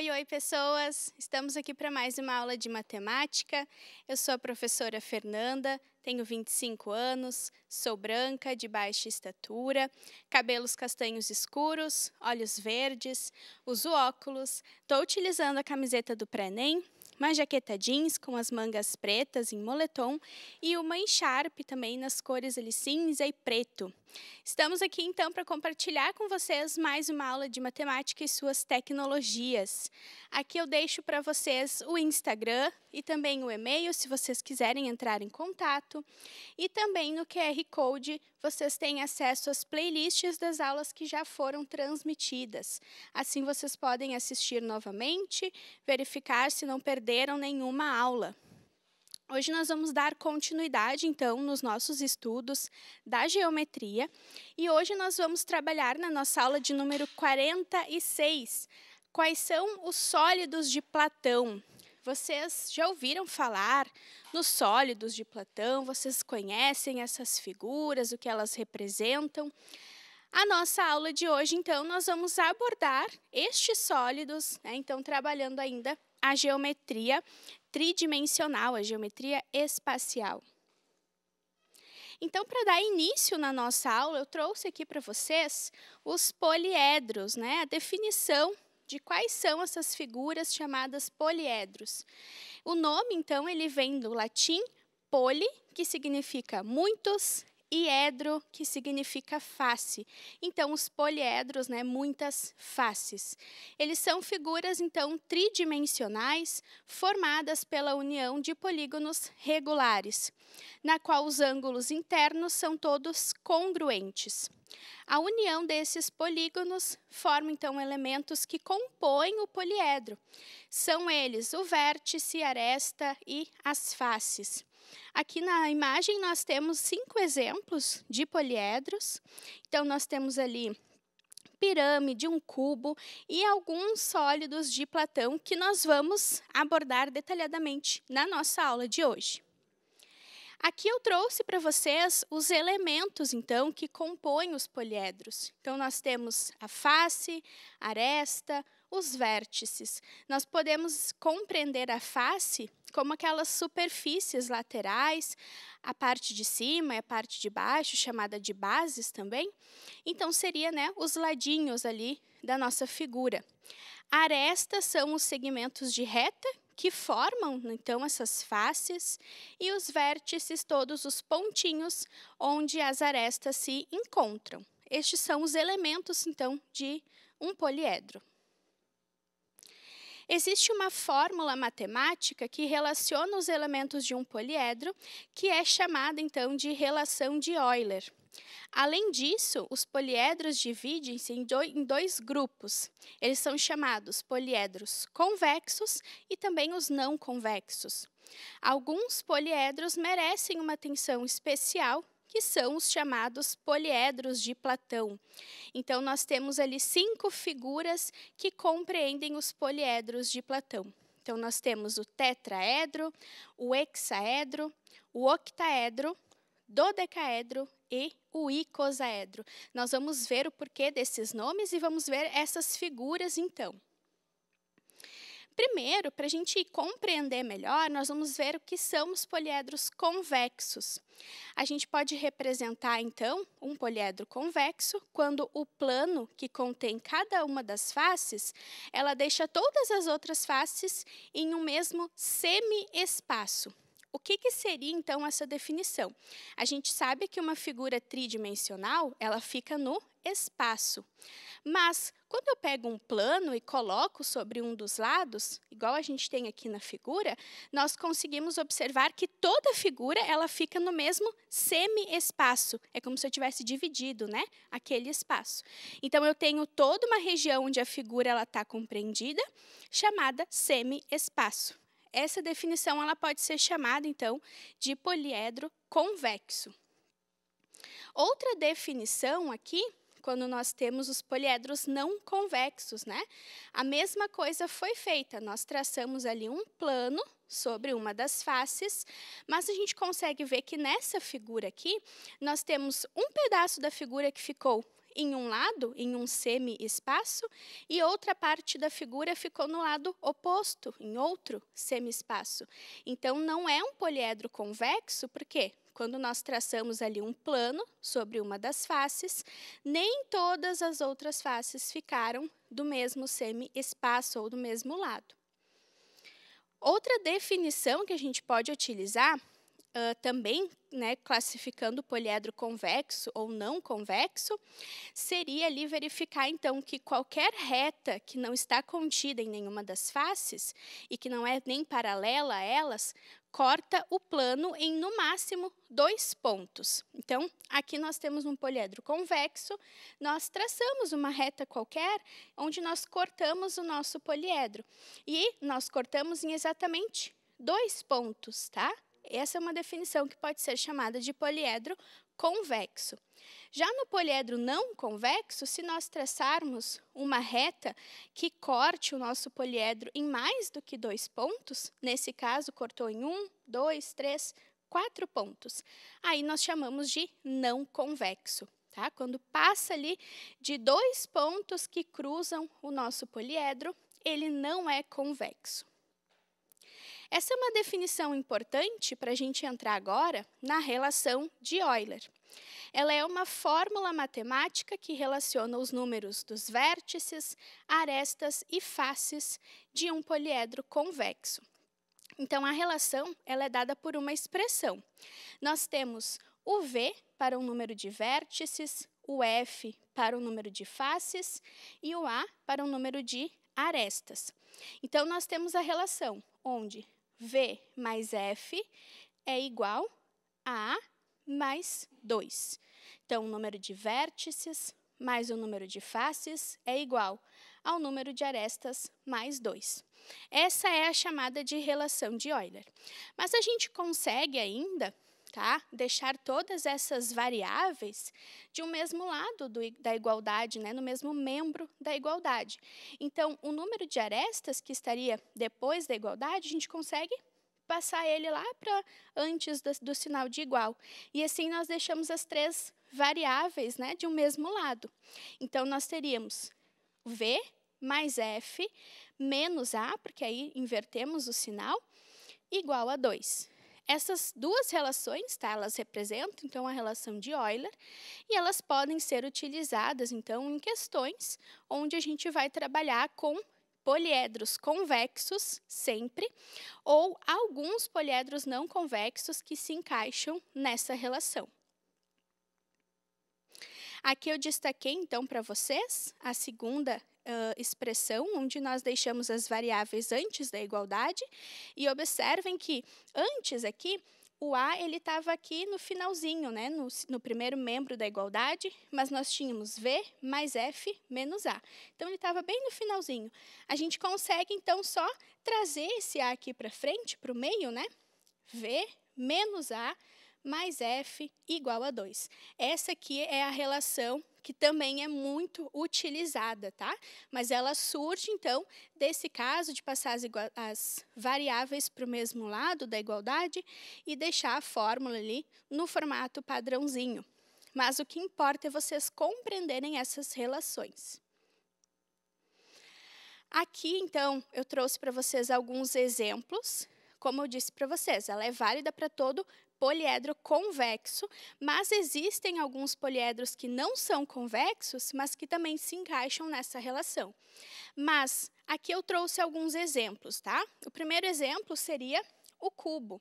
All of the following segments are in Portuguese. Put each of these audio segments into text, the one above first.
Oi, oi, pessoas! Estamos aqui para mais uma aula de matemática. Eu sou a professora Fernanda, tenho 25 anos, sou branca, de baixa estatura, cabelos castanhos escuros, olhos verdes, uso óculos, estou utilizando a camiseta do Prenem uma jaqueta jeans com as mangas pretas em moletom e uma encharpe também nas cores ali, cinza e preto. Estamos aqui então para compartilhar com vocês mais uma aula de matemática e suas tecnologias. Aqui eu deixo para vocês o Instagram e também o e-mail, se vocês quiserem entrar em contato. E também no QR Code vocês têm acesso às playlists das aulas que já foram transmitidas. Assim vocês podem assistir novamente, verificar se não perderam perderam nenhuma aula. Hoje nós vamos dar continuidade, então, nos nossos estudos da geometria. E hoje nós vamos trabalhar na nossa aula de número 46, quais são os sólidos de Platão. Vocês já ouviram falar nos sólidos de Platão? Vocês conhecem essas figuras, o que elas representam? A nossa aula de hoje, então, nós vamos abordar estes sólidos, né? então, trabalhando ainda a geometria tridimensional, a geometria espacial. Então, para dar início na nossa aula, eu trouxe aqui para vocês os poliedros, né? a definição de quais são essas figuras chamadas poliedros. O nome, então, ele vem do latim poli, que significa muitos, e edro, que significa face. Então, os poliedros, né, muitas faces. Eles são figuras, então, tridimensionais, formadas pela união de polígonos regulares, na qual os ângulos internos são todos congruentes. A união desses polígonos forma então elementos que compõem o poliedro. São eles o vértice, aresta e as faces. Aqui na imagem nós temos cinco exemplos de poliedros. Então nós temos ali pirâmide, um cubo e alguns sólidos de Platão que nós vamos abordar detalhadamente na nossa aula de hoje. Aqui eu trouxe para vocês os elementos, então, que compõem os poliedros. Então, nós temos a face, aresta, os vértices. Nós podemos compreender a face como aquelas superfícies laterais, a parte de cima e a parte de baixo, chamada de bases também. Então, seria né, os ladinhos ali da nossa figura. Arestas são os segmentos de reta que formam então essas faces e os vértices, todos os pontinhos onde as arestas se encontram. Estes são os elementos então de um poliedro. Existe uma fórmula matemática que relaciona os elementos de um poliedro, que é chamada então de relação de Euler. Além disso, os poliedros dividem-se em dois grupos. Eles são chamados poliedros convexos e também os não convexos. Alguns poliedros merecem uma atenção especial que são os chamados poliedros de Platão. Então, nós temos ali cinco figuras que compreendem os poliedros de Platão. Então, nós temos o tetraedro, o hexaedro, o octaedro, dodecaedro e o icosaedro. Nós vamos ver o porquê desses nomes e vamos ver essas figuras, então. Primeiro, para a gente compreender melhor, nós vamos ver o que são os poliedros convexos. A gente pode representar, então, um poliedro convexo quando o plano que contém cada uma das faces, ela deixa todas as outras faces em um mesmo semi-espaço. O que, que seria então essa definição? A gente sabe que uma figura tridimensional ela fica no espaço, mas quando eu pego um plano e coloco sobre um dos lados, igual a gente tem aqui na figura, nós conseguimos observar que toda figura ela fica no mesmo semi-espaço. É como se eu tivesse dividido, né, aquele espaço. Então eu tenho toda uma região onde a figura ela está compreendida, chamada semi-espaço. Essa definição ela pode ser chamada, então, de poliedro convexo. Outra definição aqui, quando nós temos os poliedros não convexos, né? A mesma coisa foi feita, nós traçamos ali um plano sobre uma das faces, mas a gente consegue ver que nessa figura aqui, nós temos um pedaço da figura que ficou em um lado, em um semi-espaço, e outra parte da figura ficou no lado oposto, em outro semi-espaço. Então, não é um poliedro convexo, porque quando nós traçamos ali um plano sobre uma das faces, nem todas as outras faces ficaram do mesmo semi-espaço ou do mesmo lado. Outra definição que a gente pode utilizar Uh, também né, classificando o poliedro convexo ou não convexo, seria ali verificar então que qualquer reta que não está contida em nenhuma das faces e que não é nem paralela a elas, corta o plano em no máximo dois pontos. Então, aqui nós temos um poliedro convexo, nós traçamos uma reta qualquer onde nós cortamos o nosso poliedro e nós cortamos em exatamente dois pontos, tá? Essa é uma definição que pode ser chamada de poliedro convexo. Já no poliedro não convexo, se nós traçarmos uma reta que corte o nosso poliedro em mais do que dois pontos, nesse caso cortou em um, dois, três, quatro pontos, aí nós chamamos de não convexo. Tá? Quando passa ali de dois pontos que cruzam o nosso poliedro, ele não é convexo. Essa é uma definição importante para a gente entrar agora na relação de Euler. Ela é uma fórmula matemática que relaciona os números dos vértices, arestas e faces de um poliedro convexo. Então, a relação ela é dada por uma expressão. Nós temos o V para o um número de vértices, o F para o um número de faces e o A para o um número de arestas. Então, nós temos a relação onde V mais F é igual a A mais 2. Então, o número de vértices mais o número de faces é igual ao número de arestas mais 2. Essa é a chamada de relação de Euler. Mas a gente consegue ainda tá? Deixar todas essas variáveis de um mesmo lado do, da igualdade, né? No mesmo membro da igualdade. Então, o número de arestas que estaria depois da igualdade, a gente consegue passar ele lá para antes do, do, sinal de igual. E assim nós deixamos as três variáveis, né, de um mesmo lado. Então nós teríamos v mais f menos a, porque aí invertemos o sinal, igual a 2. Essas duas relações, tá, elas representam então a relação de Euler e elas podem ser utilizadas então em questões onde a gente vai trabalhar com poliedros convexos sempre ou alguns poliedros não convexos que se encaixam nessa relação. Aqui eu destaquei então para vocês a segunda uh, expressão, onde nós deixamos as variáveis antes da igualdade. E observem que antes aqui, o A ele estava aqui no finalzinho, né? No, no, primeiro membro da igualdade, mas nós tínhamos V mais F menos A. Então, ele estava bem no finalzinho. A gente consegue, então, só trazer esse A aqui para frente, para o meio, né? V menos A mais F igual a 2. Essa aqui é a relação que também é muito utilizada, tá? Mas ela surge, então, desse caso de passar as, as variáveis para o mesmo lado da igualdade e deixar a fórmula ali no formato padrãozinho. Mas o que importa é vocês compreenderem essas relações. Aqui, então, eu trouxe para vocês alguns exemplos. Como eu disse para vocês, ela é válida para todo poliedro convexo, mas existem alguns poliedros que não são convexos, mas que também se encaixam nessa relação. Mas aqui eu trouxe alguns exemplos, tá? O primeiro exemplo seria o cubo.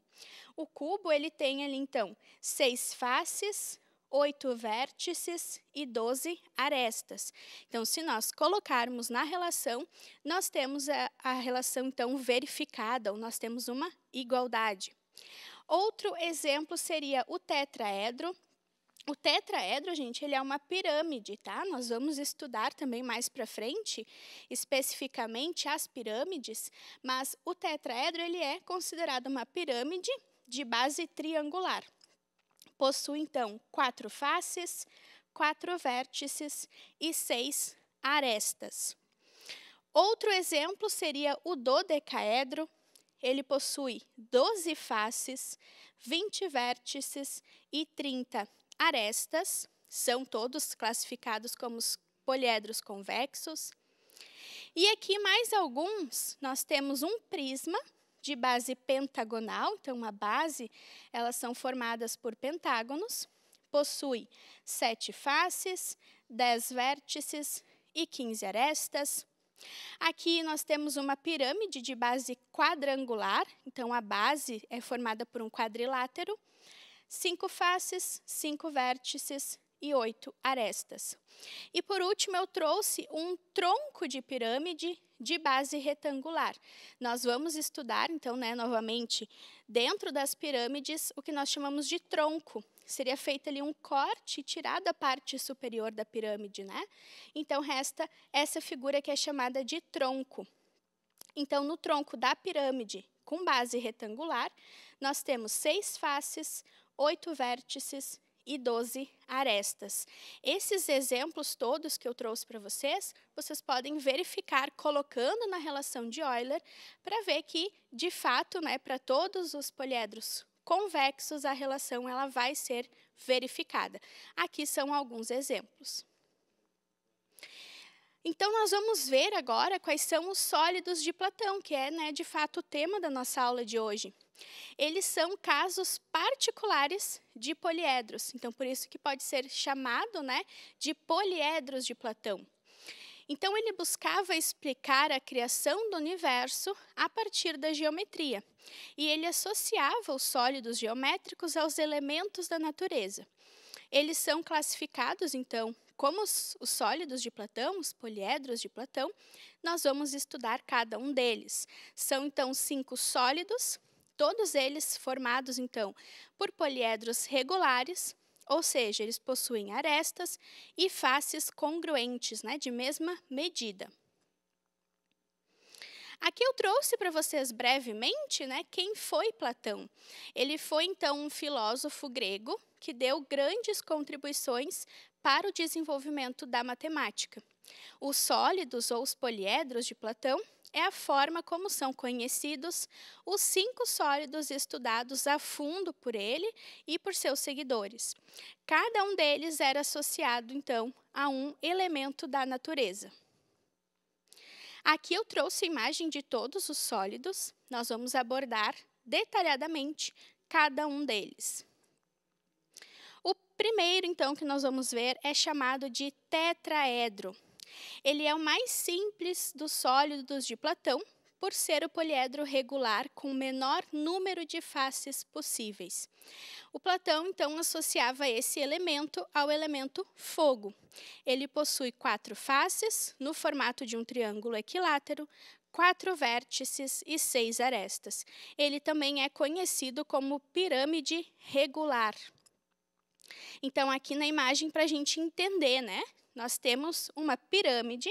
O cubo ele tem ali então seis faces, oito vértices e doze arestas. Então, se nós colocarmos na relação, nós temos a, a relação então verificada, ou nós temos uma igualdade. Outro exemplo seria o tetraedro, o tetraedro, gente, ele é uma pirâmide, tá? Nós vamos estudar também mais para frente, especificamente as pirâmides, mas o tetraedro ele é considerado uma pirâmide de base triangular. Possui então quatro faces, quatro vértices e seis arestas. Outro exemplo seria o dodecaedro, ele possui 12 faces, 20 vértices e 30 arestas, são todos classificados como poliedros convexos. E aqui mais alguns, nós temos um prisma de base pentagonal, então uma base, elas são formadas por pentágonos, possui sete faces, dez vértices e 15 arestas. Aqui nós temos uma pirâmide de base quadrangular, então a base é formada por um quadrilátero, cinco faces, cinco vértices e oito arestas. E por último, eu trouxe um tronco de pirâmide de base retangular. Nós vamos estudar, então, né, novamente, dentro das pirâmides, o que nós chamamos de tronco, seria feito ali um corte tirado a parte superior da pirâmide, né? Então resta essa figura que é chamada de tronco. Então no tronco da pirâmide, com base retangular, nós temos seis faces, oito vértices e doze arestas. Esses exemplos todos que eu trouxe para vocês, vocês podem verificar colocando na relação de Euler para ver que, de fato, né, para todos os poliedros convexos, a relação ela vai ser verificada. Aqui são alguns exemplos. Então, nós vamos ver agora quais são os sólidos de Platão, que é, né, de fato, o tema da nossa aula de hoje. Eles são casos particulares de poliedros, então, por isso que pode ser chamado né, de poliedros de Platão. Então, ele buscava explicar a criação do universo a partir da geometria, e ele associava os sólidos geométricos aos elementos da natureza. Eles são classificados, então, como os, os, sólidos de Platão, os poliedros de Platão, nós vamos estudar cada um deles. São então cinco sólidos, todos eles formados então por poliedros regulares, ou seja, eles possuem arestas e faces congruentes, né, de mesma medida. Aqui eu trouxe para vocês brevemente né, quem foi Platão. Ele foi, então, um filósofo grego que deu grandes contribuições para o desenvolvimento da matemática. Os sólidos ou os poliedros de Platão é a forma como são conhecidos os cinco sólidos estudados a fundo por ele e por seus seguidores. Cada um deles era associado, então, a um elemento da natureza. Aqui eu trouxe a imagem de todos os sólidos, nós vamos abordar detalhadamente cada um deles. O primeiro, então, que nós vamos ver é chamado de tetraedro. Ele é o mais simples dos sólidos de Platão, por ser o poliedro regular com o menor número de faces possíveis. O Platão, então, associava esse elemento ao elemento fogo. Ele possui quatro faces, no formato de um triângulo equilátero, quatro vértices e seis arestas. Ele também é conhecido como pirâmide regular. Então, aqui na imagem, para a gente entender, né? Nós temos uma pirâmide.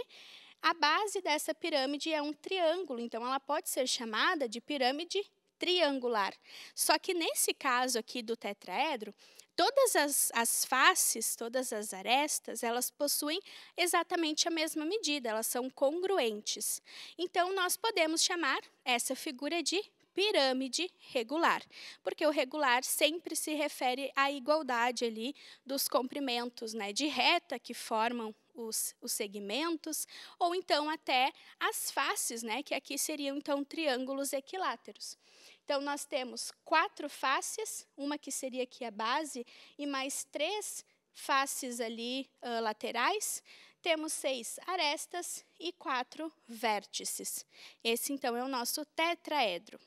A base dessa pirâmide é um triângulo, então ela pode ser chamada de pirâmide triangular. Só que nesse caso aqui do tetraedro, todas as, as, faces, todas as arestas, elas possuem exatamente a mesma medida, elas são congruentes. Então, nós podemos chamar essa figura de pirâmide regular, porque o regular sempre se refere à igualdade ali dos comprimentos né, de reta que formam os, os, segmentos, ou então até as faces, né, que aqui seriam então triângulos equiláteros. Então, nós temos quatro faces, uma que seria aqui a base, e mais três faces ali uh, laterais. Temos seis arestas e quatro vértices. Esse, então, é o nosso tetraedro.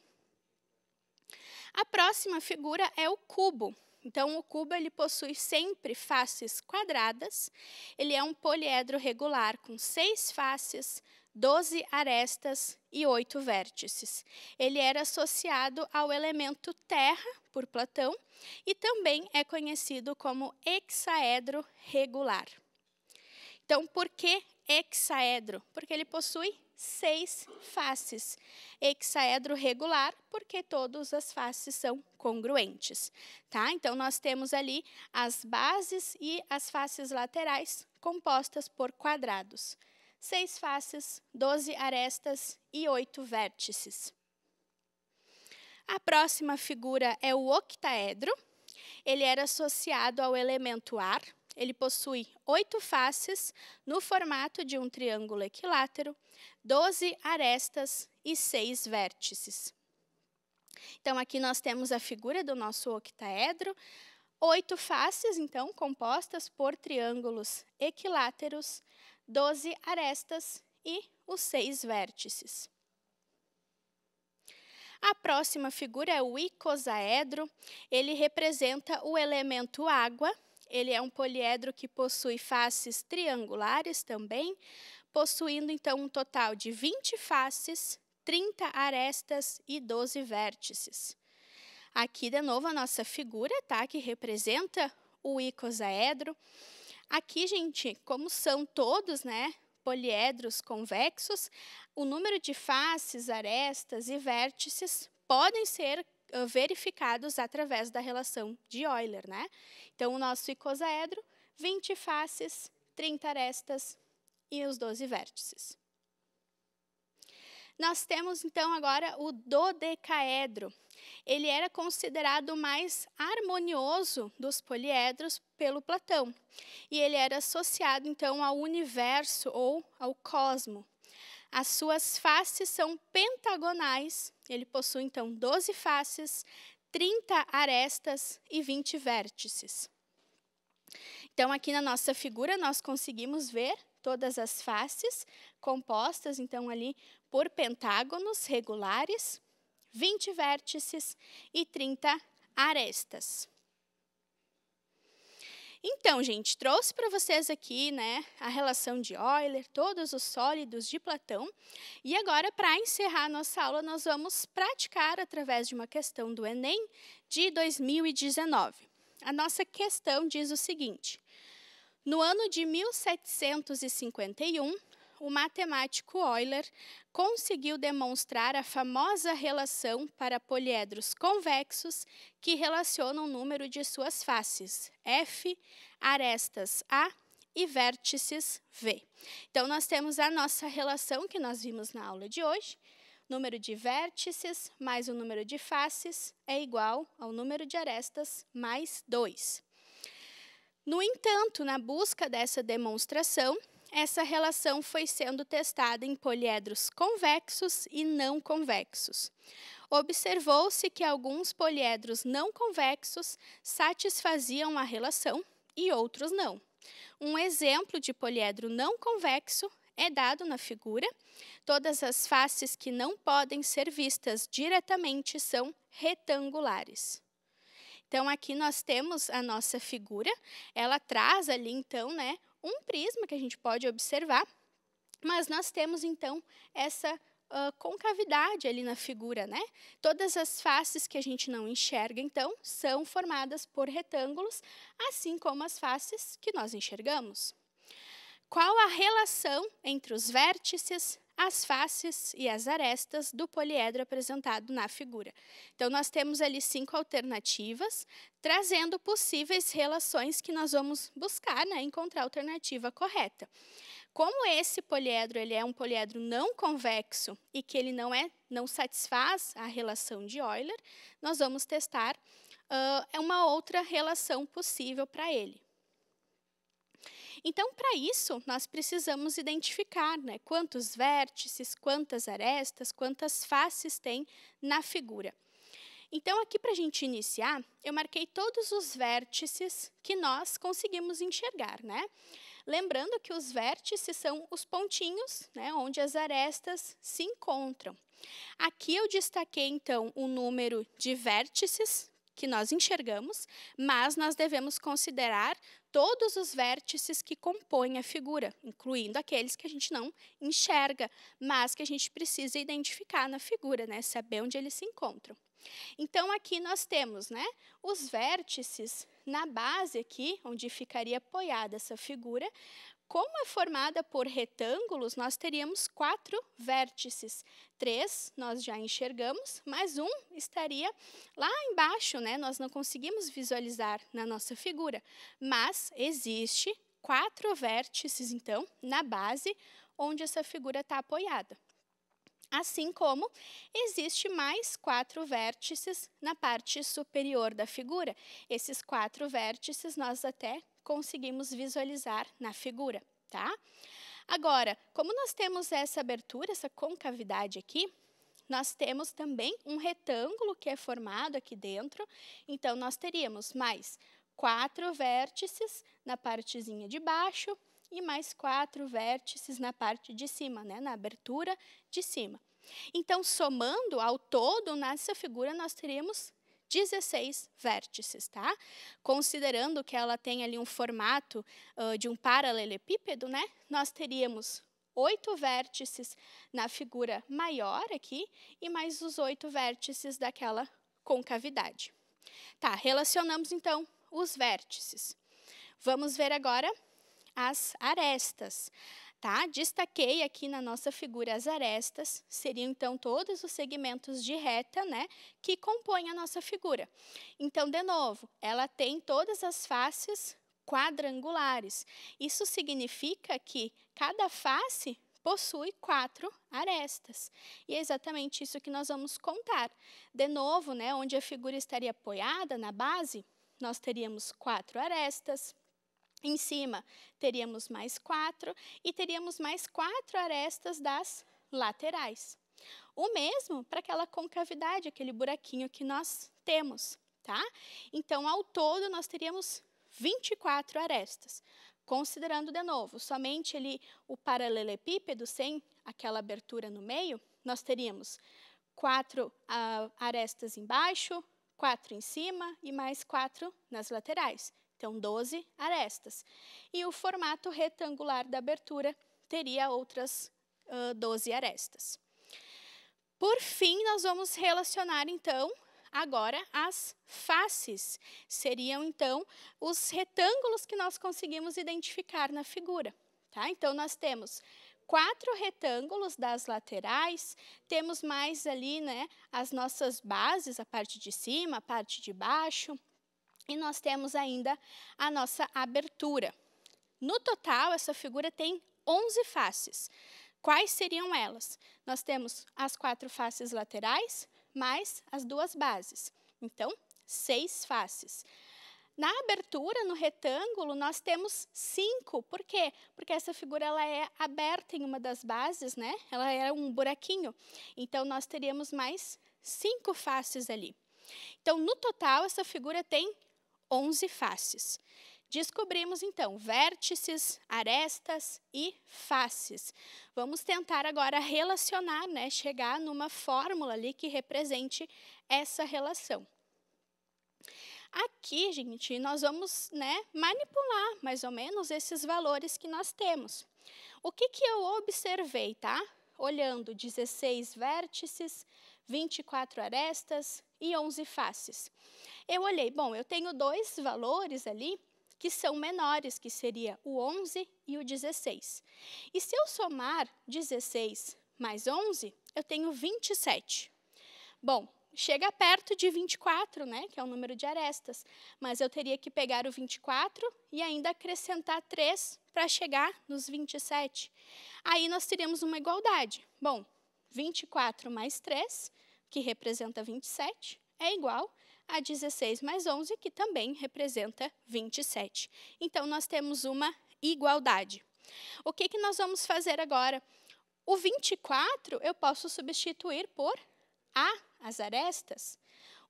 A próxima figura é o cubo. Então, o cubo ele possui sempre faces quadradas, ele é um poliedro regular com seis faces, 12 arestas e oito vértices. Ele era associado ao elemento terra, por Platão, e também é conhecido como hexaedro regular. Então, por que hexaedro? Porque ele possui seis faces. Hexaedro regular, porque todas as faces são congruentes. Tá? Então, nós temos ali as bases e as faces laterais compostas por quadrados. Seis faces, doze arestas e oito vértices. A próxima figura é o octaedro. Ele era associado ao elemento ar, ele possui oito faces no formato de um triângulo equilátero, 12 arestas e seis vértices. Então, aqui nós temos a figura do nosso octaedro, oito faces, então, compostas por triângulos equiláteros, 12 arestas e os seis vértices. A próxima figura é o icosaedro, ele representa o elemento água, ele é um poliedro que possui faces triangulares também, possuindo então um total de 20 faces, 30 arestas e 12 vértices. Aqui, de novo, a nossa figura, tá? Que representa o icosaedro. Aqui, gente, como são todos, né? Poliedros convexos, o número de faces, arestas e vértices podem ser eh, verificados através da relação de Euler. Né? Então, o nosso icosaedro, 20 faces, 30 arestas e os 12 vértices. Nós temos, então, agora o dodecaedro. Ele era considerado o mais harmonioso dos poliedros pelo Platão. E ele era associado, então, ao universo ou ao cosmo. As suas faces são pentagonais, ele possui então 12 faces, 30 arestas e 20 vértices. Então, aqui na nossa figura, nós conseguimos ver todas as faces compostas, então, ali por pentágonos regulares, 20 vértices e 30 arestas. Então, gente, trouxe para vocês aqui né, a relação de Euler, todos os sólidos de Platão. E agora, para encerrar a nossa aula, nós vamos praticar através de uma questão do Enem de 2019. A nossa questão diz o seguinte: No ano de 1751, o matemático Euler conseguiu demonstrar a famosa relação para poliedros convexos que relacionam o número de suas faces, F, arestas A e vértices V. Então, nós temos a nossa relação que nós vimos na aula de hoje. Número de vértices mais o número de faces é igual ao número de arestas mais 2. No entanto, na busca dessa demonstração, essa relação foi sendo testada em poliedros convexos e não convexos. Observou-se que alguns poliedros não convexos satisfaziam a relação e outros não. Um exemplo de poliedro não convexo é dado na figura. Todas as faces que não podem ser vistas diretamente são retangulares. Então, aqui nós temos a nossa figura, ela traz ali, então, né, um prisma que a gente pode observar, mas nós temos então essa uh, concavidade ali na figura, né? Todas as faces que a gente não enxerga, então, são formadas por retângulos, assim como as faces que nós enxergamos. Qual a relação entre os vértices, as faces e as arestas do poliedro apresentado na figura. Então, nós temos ali cinco alternativas, trazendo possíveis relações que nós vamos buscar, né, encontrar a alternativa correta. Como esse poliedro ele é um poliedro não convexo e que ele não é não satisfaz a relação de Euler, nós vamos testar uh, uma outra relação possível para ele. Então, para isso, nós precisamos identificar né, quantos vértices, quantas arestas, quantas faces tem na figura. Então, aqui para a gente iniciar, eu marquei todos os vértices que nós conseguimos enxergar, né? Lembrando que os vértices são os pontinhos, né, onde as arestas se encontram. Aqui eu destaquei, então, o número de vértices, que nós enxergamos, mas nós devemos considerar todos os vértices que compõem a figura, incluindo aqueles que a gente não enxerga, mas que a gente precisa identificar na figura, né? saber onde eles se encontram. Então, aqui nós temos né, os vértices na base aqui, onde ficaria apoiada essa figura, como é formada por retângulos, nós teríamos quatro vértices. Três nós já enxergamos, mas um estaria lá embaixo, né? Nós não conseguimos visualizar na nossa figura, mas existe quatro vértices, então, na base onde essa figura está apoiada. Assim como existe mais quatro vértices na parte superior da figura. Esses quatro vértices nós até conseguimos visualizar na figura, tá? Agora, como nós temos essa abertura, essa concavidade aqui, nós temos também um retângulo que é formado aqui dentro. Então, nós teríamos mais quatro vértices na partezinha de baixo e mais quatro vértices na parte de cima, né, na abertura de cima. Então, somando ao todo, nessa figura, nós teríamos 16 vértices, tá? Considerando que ela tem ali um formato uh, de um paralelepípedo, né? Nós teríamos oito vértices na figura maior aqui e mais os oito vértices daquela concavidade. Tá, relacionamos então os vértices. Vamos ver agora as arestas. Tá? Destaquei aqui na nossa figura as arestas, seriam então todos os segmentos de reta né, que compõem a nossa figura. Então, de novo, ela tem todas as faces quadrangulares. Isso significa que cada face possui quatro arestas. E é exatamente isso que nós vamos contar. De novo, né, onde a figura estaria apoiada na base, nós teríamos quatro arestas, em cima, teríamos mais quatro e teríamos mais quatro arestas das laterais. O mesmo para aquela concavidade, aquele buraquinho que nós temos, tá? Então, ao todo, nós teríamos 24 arestas. Considerando, de novo, somente ali o paralelepípedo, sem aquela abertura no meio, nós teríamos quatro ah, arestas embaixo, quatro em cima e mais quatro nas laterais então 12 arestas. E o formato retangular da abertura teria outras uh, 12 arestas. Por fim, nós vamos relacionar, então, agora as faces. Seriam, então, os retângulos que nós conseguimos identificar na figura. Tá? Então, nós temos quatro retângulos das laterais, temos mais ali né, as nossas bases, a parte de cima, a parte de baixo, e nós temos ainda a nossa abertura. No total, essa figura tem 11 faces. Quais seriam elas? Nós temos as quatro faces laterais, mais as duas bases. Então, seis faces. Na abertura, no retângulo, nós temos cinco. Por quê? Porque essa figura ela é aberta em uma das bases, né? Ela é um buraquinho. Então, nós teríamos mais cinco faces ali. Então, no total, essa figura tem 11 faces. Descobrimos então vértices, arestas e faces. Vamos tentar agora relacionar, né, chegar numa fórmula ali que represente essa relação. Aqui, gente, nós vamos né, manipular mais ou menos esses valores que nós temos. O que, que eu observei, tá? Olhando 16 vértices, 24 arestas, e 11 faces. Eu olhei, bom, eu tenho dois valores ali que são menores, que seria o 11 e o 16. E se eu somar 16 mais 11, eu tenho 27. Bom, chega perto de 24, né, que é o número de arestas, mas eu teria que pegar o 24 e ainda acrescentar 3 para chegar nos 27. Aí nós teríamos uma igualdade. Bom, 24 mais 3 que representa 27, é igual a 16 mais 11, que também representa 27. Então, nós temos uma igualdade. O que, que nós vamos fazer agora? O 24 eu posso substituir por A, as arestas.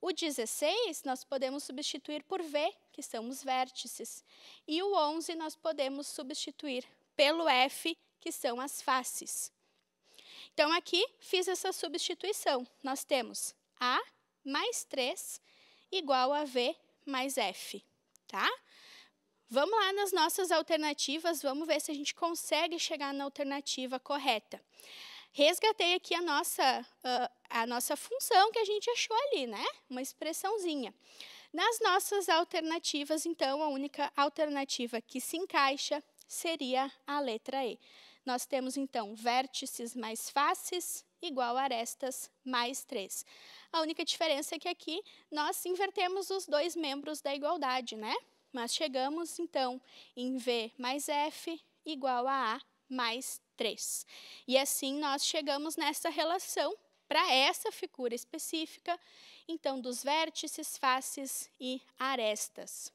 O 16 nós podemos substituir por V, que são os vértices. E o 11 nós podemos substituir pelo F, que são as faces. Então, aqui fiz essa substituição. Nós temos A mais 3 igual a V mais F, tá? Vamos lá nas nossas alternativas, vamos ver se a gente consegue chegar na alternativa correta. Resgatei aqui a nossa, ah, a nossa função que a gente achou ali, né? Uma expressãozinha. Nas nossas alternativas, então, a única alternativa que se encaixa seria a letra E. Nós temos, então, vértices mais faces igual arestas mais 3. A única diferença é que aqui nós invertemos os dois membros da igualdade, né? Mas chegamos, então, em V mais F igual a A mais 3. E assim nós chegamos nessa relação para essa figura específica, então, dos vértices, faces e arestas.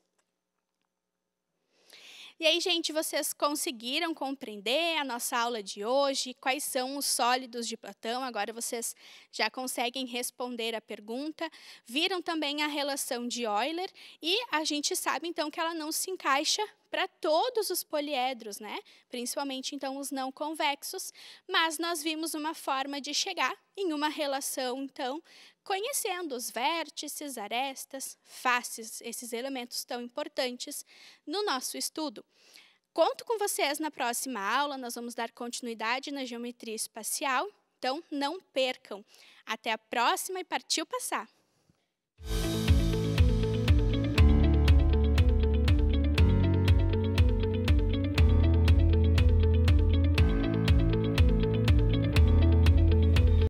E aí, gente, vocês conseguiram compreender a nossa aula de hoje? Quais são os sólidos de Platão? Agora vocês já conseguem responder a pergunta. Viram também a relação de Euler e a gente sabe então que ela não se encaixa para todos os poliedros, né? Principalmente então os não convexos, mas nós vimos uma forma de chegar em uma relação então Conhecendo os vértices, arestas, faces, esses elementos tão importantes no nosso estudo. Conto com vocês na próxima aula, nós vamos dar continuidade na geometria espacial, então não percam. Até a próxima e partiu passar!